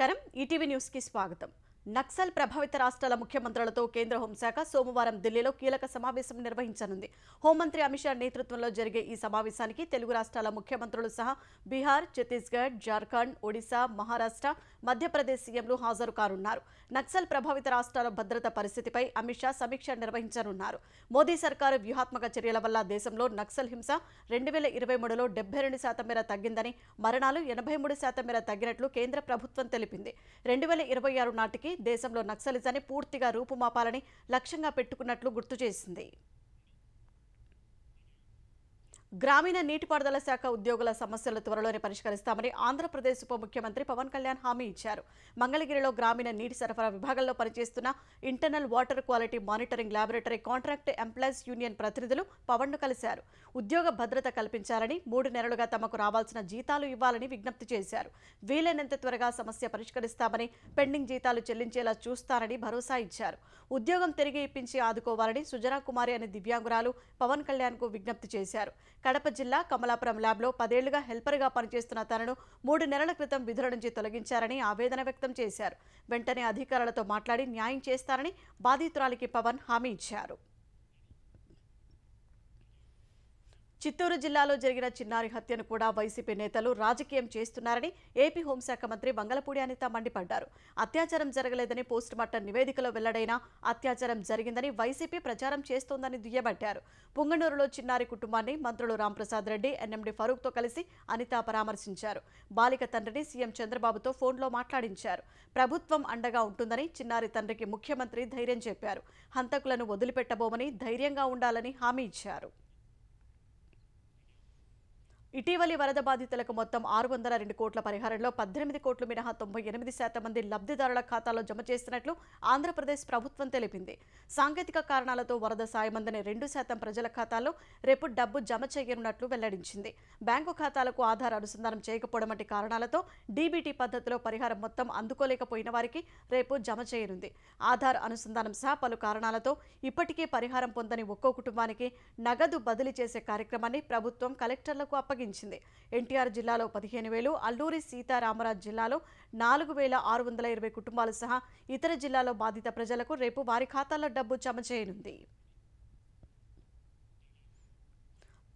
నమస్కారం ఈటీవీ న్యూస్కి స్వాగతం నక్సల్ ప్రభావిత రాష్ట్రాల ముఖ్యమంత్రులతో కేంద్ర హోంశాఖ సోమవారం ఢిల్లీలో కీలక సమావేశం నిర్వహించనుంది హోంమంత్రి అమిత్ షా నేతృత్వంలో జరిగే ఈ సమావేశానికి తెలుగు రాష్ట్రాల ముఖ్యమంత్రులు సహా బీహార్ ఛత్తీస్గఢ్ జార్ఖండ్ ఒడిశా మహారాష్ట్ర మధ్యప్రదేశ్ సీఎంలు హాజరు కానున్నారు నక్సల్ ప్రభావిత రాష్ట్రాల భద్రత పరిస్థితిపై అమిత్ షా సమీక్ష నిర్వహించనున్నారు మోదీ సర్కారు వ్యూహాత్మక చర్యల వల్ల దేశంలో నక్సల్ హింస రెండు వేల ఇరవై మూడులో డెబ్బై రెండు శాతం మేర తగ్గిందని మరణాలు ఎనభై మూడు శాతం మేర తగ్గినట్లు కేంద్ర ప్రభుత్వం తెలిపింది రెండు వేల ఇరవై ఆరు నాటికి దేశంలో నక్సలిజాన్ని పూర్తిగా రూపుమాపాలని లక్ష్యంగా పెట్టుకున్నట్లు గుర్తు చేసింది గ్రామీణ నీటిపారుదల శాఖ ఉద్యోగుల సమస్యలు త్వరలోనే పరిష్కరిస్తామని ఆంధ్రప్రదేశ్ ఉప ముఖ్యమంత్రి పవన్ కళ్యాణ్ హామీ ఇచ్చారు మంగళగిరిలో గ్రామీణ నీటి సరఫరా విభాగంలో పనిచేస్తున్న internal water quality monitoring laboratory contract employees union ప్రతినిధులు పవన్ను కలిశారు ఉద్యోగ భద్రత కల్పించాలని మూడు నెలలుగా తమకు రావాల్సిన జీతాలు ఇవ్వాలని విజ్ఞప్తి చేశారు వీలైనంత త్వరగా సమస్య పరిష్కరిస్తామని పెండింగ్ జీతాలు చెల్లించేలా చూస్తారని భరోసా ఇచ్చారు ఉద్యోగం తిరిగి ఇప్పించి ఆదుకోవాలని సుజనా కుమారి అనే దివ్యాంగురాలు పవన్ కు విజ్ఞప్తి చేశారు కడప జిల్లా కమలాపురం ల్యాబ్లో పదేళ్లుగా హెల్పర్గా పనిచేస్తున్న తనను మూడు నెలల క్రితం విధుల నుంచి తొలగించారని ఆవేదన వ్యక్తం చేశారు వెంటనే అధికారులతో మాట్లాడి న్యాయం చేస్తారని బాధితురాలికి పవన్ హామీ ఇచ్చారు చిత్తూరు జిల్లాలో జరిగిన చిన్నారి హత్యను కూడా వైసీపీ నేతలు రాజకీయం చేస్తున్నారని ఏపీ హోంశాఖ మంత్రి బంగళపూడి అనిత మండిపడ్డారు అత్యాచారం జరగలేదని పోస్టుమార్టం నివేదికలో వెల్లడైన అత్యాచారం జరిగిందని వైసీపీ ప్రచారం చేస్తోందని దుయ్యబట్టారు పుంగనూరులో చిన్నారి కుటుంబాన్ని మంత్రులు రాంప్రసాద్ రెడ్డి ఎన్ఎండి ఫరూక్తో కలిసి అనిత పరామర్శించారు బాలిక తండ్రిని సీఎం చంద్రబాబుతో ఫోన్లో మాట్లాడించారు ప్రభుత్వం అండగా ఉంటుందని చిన్నారి తండ్రికి ముఖ్యమంత్రి ధైర్యం చెప్పారు హంతకులను వదిలిపెట్టబోమని ధైర్యంగా ఉండాలని హామీ ఇచ్చారు ఇటీవలి వరద బాధితులకు మొత్తం ఆరు వందల రెండు కోట్ల పరిహారంలో పద్దెనిమిది కోట్లు మినహా తొంభై ఎనిమిది శాతం మంది లబ్ధిదారుల ఖాతాలో జమ చేస్తున్నట్లు ఆంధ్రప్రదేశ్ ప్రభుత్వం తెలిపింది సాంకేతిక కారణాలతో వరద సాయమందని రెండు శాతం ప్రజల ఖాతాలో రేపు డబ్బు జమ చేయనున్నట్లు వెల్లడించింది బ్యాంకు ఖాతాలకు ఆధార్ అనుసంధానం చేయకపోవడం వంటి కారణాలతో డీబీటీ పద్ధతిలో పరిహారం మొత్తం అందుకోలేకపోయిన వారికి రేపు జమ చేయనుంది ఆధార్ అనుసంధానం సహా పలు కారణాలతో ఇప్పటికే పరిహారం పొందని ఒక్కో కుటుంబానికి నగదు బదిలీ చేసే కార్యక్రమాన్ని ప్రభుత్వం కలెక్టర్లకు అప్పగించింది కొనసాగించింది ఎన్టీఆర్ జిల్లాలో పదిహేను వేలు అల్లూరి సీతారామరాజు జిల్లాలో నాలుగు వేల ఆరు వందల ఇరవై కుటుంబాలు సహా ఇతర జిల్లాలో బాధిత ప్రజలకు రేపు వారి ఖాతాల్లో డబ్బు జమ చేయనుంది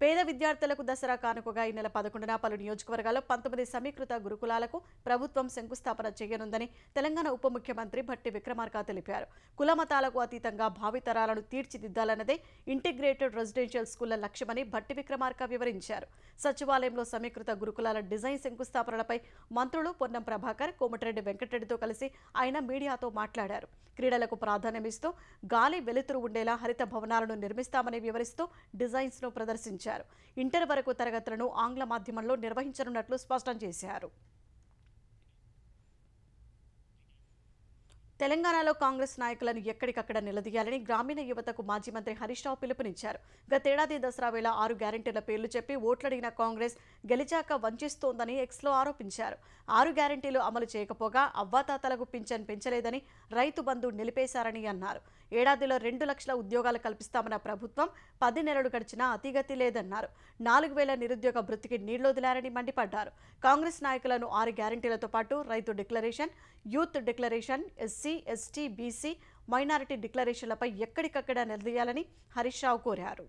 పేద విద్యార్థులకు దసరా కానుకగా ఈ నెల పదకొండున పలు నియోజకవర్గాల్లో పంతొమ్మిది సమీకృత గురుకులాలకు ప్రభుత్వం శంకుస్థాపన చేయనుందని తెలంగాణ ఉప ముఖ్యమంత్రి భట్టి విక్రమార్క తెలిపారు కులమతాలకు అతీతంగా భావితరాలను తీర్చిదిద్దాలన్నదే ఇంటిగ్రేటెడ్ రెసిడెన్షియల్ స్కూళ్ల లక్ష్యమని భట్టి విక్రమార్క వివరించారు సచివాలయంలో సమీకృత గురుకులాల డిజైన్ శంకుస్థాపనలపై మంత్రులు పొన్నం ప్రభాకర్ కోమటిరెడ్డి వెంకటరెడ్డితో కలిసి ఆయన మీడియాతో మాట్లాడారు క్రీడలకు ప్రాధాన్యమిస్తూ గాలి వెలుతురు ఉండేలా హరిత భవనాలను నిర్మిస్తామని వివరిస్తూ డిజైన్స్ను ప్రదర్శించారు ప్రకటించారు ఇంటర్ వరకు తరగతులను ఆంగ్ల మాధ్యమంలో నిర్వహించనున్నట్లు స్పష్టం చేశారు తెలంగాణలో కాంగ్రెస్ నాయకులను ఎక్కడికక్కడ నిలదీయాలని గ్రామీణ యువతకు మాజీ మంత్రి హరీష్ రావు పిలుపునిచ్చారు గతేడాది దసరా వేళ ఆరు గ్యారంటీల పేర్లు చెప్పి ఓట్లడిగిన కాంగ్రెస్ గెలిచాక వంచిస్తోందని ఎక్స్లో ఆరోపించారు ఆరు గ్యారంటీలు అమలు చేయకపోగా అవ్వాతాతలకు పింఛన్ పెంచలేదని రైతు బంధు నిలిపేశారని అన్నారు ఏడాదిలో రెండు లక్షల ఉద్యోగాలు కల్పిస్తామన్న ప్రభుత్వం పది నెలలు గడిచినా అతిగతి లేదన్నారు నాలుగు వేల నిరుద్యోగ భృతికి నీళ్లొదిలారని మండిపడ్డారు కాంగ్రెస్ నాయకులను ఆరు గ్యారంటీలతో పాటు రైతు declaration youth declaration SC ST BC minority డిక్లరేషన్లపై ఎక్కడికక్కడ నిలదీయాలని హరీష్ రావు కోరారు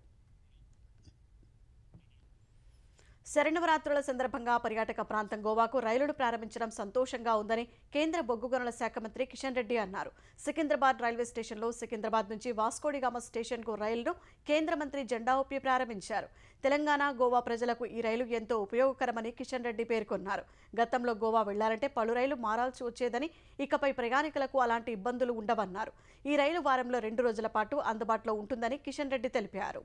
శరణవరాత్రుల సందర్భంగా పర్యాటక ప్రాంతం గోవాకు రైలును ప్రారంభించడం సంతోషంగా ఉందని కేంద్ర బొగ్గు గనుల శాఖ మంత్రి కిషన్ రెడ్డి అన్నారు సికింద్రాబాద్ రైల్వే స్టేషన్లో సికింద్రాబాద్ నుంచి వాస్కోడిగామ స్టేషన్కు రైలును కేంద్ర మంత్రి జెండా ఊపి ప్రారంభించారు తెలంగాణ గోవా ప్రజలకు ఈ రైలు ఎంతో ఉపయోగకరమని కిషన్ రెడ్డి పేర్కొన్నారు గతంలో గోవా వెళ్లాలంటే పలు రైలు మారాల్సి వచ్చేదని ఇకపై ప్రయాణికులకు అలాంటి ఇబ్బందులు ఉండవన్నారు ఈ రైలు వారంలో రెండు రోజుల పాటు అందుబాటులో ఉంటుందని కిషన్ రెడ్డి తెలిపారు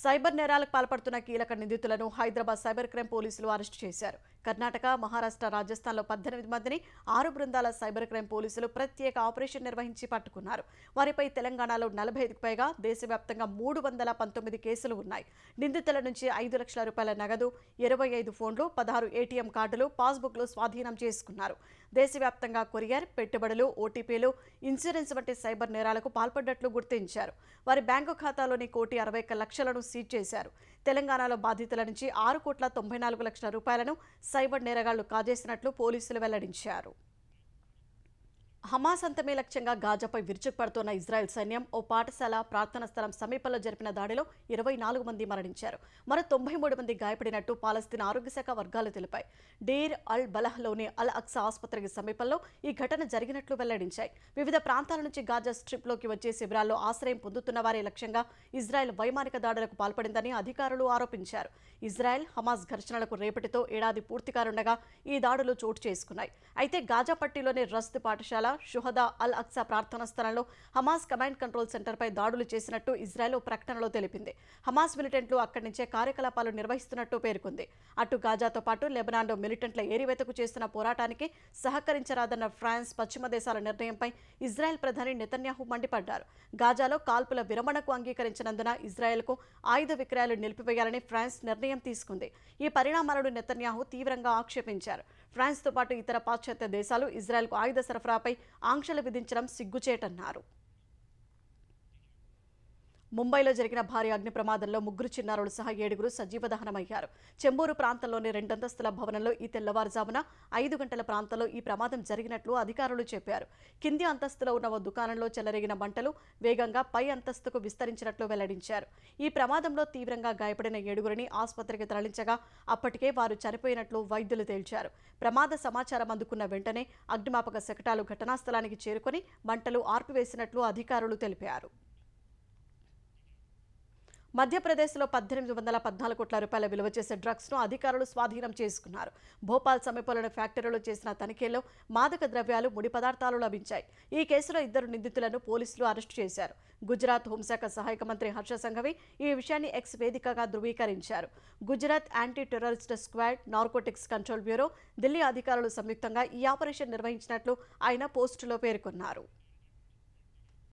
సైబర్ నేరాలకు పాల్పడుతున్న కీలక నిందితులను హైదరాబాద్ సైబర్ క్రైమ్ పోలీసులు అరెస్టు చేశారు కర్ణాటక మహారాష్ట్ర రాజస్థాన్లో పద్దెనిమిది మందిని ఆరు బృందాల సైబర్ క్రైమ్ పోలీసులు ప్రత్యేక ఆపరేషన్ నిర్వహించి పట్టుకున్నారు వారిపై తెలంగాణలో నలభై ఐదుకు పైగా దేశవ్యాప్తంగా మూడు వందల పంతొమ్మిది కేసులు ఉన్నాయి నిందితుల నుంచి ఐదు లక్షల రూపాయల నగదు ఇరవై ఐదు ఫోన్లు పదహారు ఏటీఎం కార్డులు పాస్బుక్లు స్వాధీనం చేసుకున్నారు దేశవ్యాప్తంగా కొరియర్ పెట్టుబడులు ఓటీపీలు ఇన్సూరెన్స్ వంటి సైబర్ నేరాలకు పాల్పడ్డట్లు గుర్తించారు వారి బ్యాంకు ఖాతాలోని కోటి అరవై లక్షలను సీజ్ చేశారు తెలంగాణలో బాధితుల నుంచి ఆరు కోట్ల తొంభై నాలుగు లక్షల రూపాయలను సైబర్ నేరగాళ్లు కాజేసినట్లు పోలీసులు వెల్లడించారు హమాస్ అంతమే లక్ష్యంగా గాజాపై విరుచుకుపడుతున్న ఇజ్రాయెల్ సైన్యం ఓ పాఠశాల ప్రార్థనా స్థలం సమీపంలో జరిపిన దాడిలో ఇరవై నాలుగు మంది మరణించారు మరో తొంభై మూడు మంది గాయపడినట్టు పాలస్తీన్ ఆరోగ్య శాఖ వర్గాలు తెలిపాయి డేర్ అల్ బలహ్లోని అల్ అక్సా ఆసుపత్రికి సమీపంలో ఈ ఘటన జరిగినట్లు వెల్లడించాయి వివిధ ప్రాంతాల నుంచి గాజా స్ట్రిప్లోకి వచ్చే శిబిరాల్లో ఆశ్రయం పొందుతున్న వారే లక్ష్యంగా ఇజ్రాయెల్ వైమానిక దాడులకు పాల్పడిందని అధికారులు ఆరోపించారు ఇజ్రాయెల్ హమాస్ ఘర్షణలకు రేపటితో ఏడాది పూర్తి ఉండగా ఈ దాడులు చోటు చేసుకున్నాయి అయితే గాజా పట్టిలోని రస్త్ పాఠశాల షుహదా అల్ అక్సా ప్రార్థనా స్థలంలో హమాస్ కమాండ్ కంట్రోల్ సెంటర్పై దాడులు చేసినట్టు ఇజ్రాయెల్ ప్రకటనలో తెలిపింది హమాస్ మిలిటెంట్లు అక్కడి నుంచే కార్యకలాపాలు నిర్వహిస్తున్నట్టు పేర్కొంది అటు గాజాతో పాటు లెబనాన్లో మిలిటెంట్ల ఏరివేతకు చేస్తున్న పోరాటానికి సహకరించరాదన్న ఫ్రాన్స్ పశ్చిమ దేశాల నిర్ణయంపై ఇజ్రాయెల్ ప్రధాని నెతన్యాహు మండిపడ్డారు గాజాలో కాల్పుల విరమణకు అంగీకరించినందున ఇజ్రాయెల్కు ఆయుధ విక్రయాలు నిలిపివేయాలని ఫ్రాన్స్ నిర్ణయం తీసుకుంది ఈ పరిణామాలను నెతన్యాహు తీవ్రంగా ఆక్షేపించారు ఫ్రాన్స్తో పాటు ఇతర పాశ్చాత్య దేశాలు ఇజ్రాయెల్కు ఆయుధ సరఫరాపై ఆంక్షలు విధించడం సిగ్గుచేటన్నారు ముంబైలో జరిగిన భారీ అగ్ని ప్రమాదంలో ముగ్గురు చిన్నారులు సహా ఏడుగురు సజీవ దహనమయ్యారు చెంబూరు ప్రాంతంలోని రెండంతస్తుల భవనంలో ఈ తెల్లవారుజామున ఐదు గంటల ప్రాంతంలో ఈ ప్రమాదం జరిగినట్లు అధికారులు చెప్పారు కింది అంతస్తులో ఉన్న ఓ దుకాణంలో చెలరేగిన మంటలు వేగంగా పై అంతస్తుకు విస్తరించినట్లు వెల్లడించారు ఈ ప్రమాదంలో తీవ్రంగా గాయపడిన ఏడుగురిని ఆసుపత్రికి తరలించగా అప్పటికే వారు చనిపోయినట్లు వైద్యులు తేల్చారు ప్రమాద సమాచారం అందుకున్న వెంటనే అగ్నిమాపక శకటాలు ఘటనా స్థలానికి చేరుకుని మంటలు ఆర్పివేసినట్లు అధికారులు తెలిపారు మధ్యప్రదేశ్లో పద్దెనిమిది వందల పద్నాలుగు కోట్ల రూపాయల విలువ చేసే డ్రగ్స్ను అధికారులు స్వాధీనం చేసుకున్నారు భోపాల్ సమీపంలోని ఫ్యాక్టరీలో చేసిన తనిఖీల్లో మాదక ద్రవ్యాలు ముడి పదార్థాలు లభించాయి ఈ కేసులో ఇద్దరు నిందితులను పోలీసులు అరెస్టు చేశారు గుజరాత్ హోంశాఖ సహాయక మంత్రి హర్ష సంఘవి ఈ విషయాన్ని ఎక్స్ వేదికగా ధృవీకరించారు Gujarat anti terrorist squad narcotics control bureau Delhi అధికారులు సంయుక్తంగా ఈ ఆపరేషన్ నిర్వహించినట్లు ఆయన పోస్టులో పేర్కొన్నారు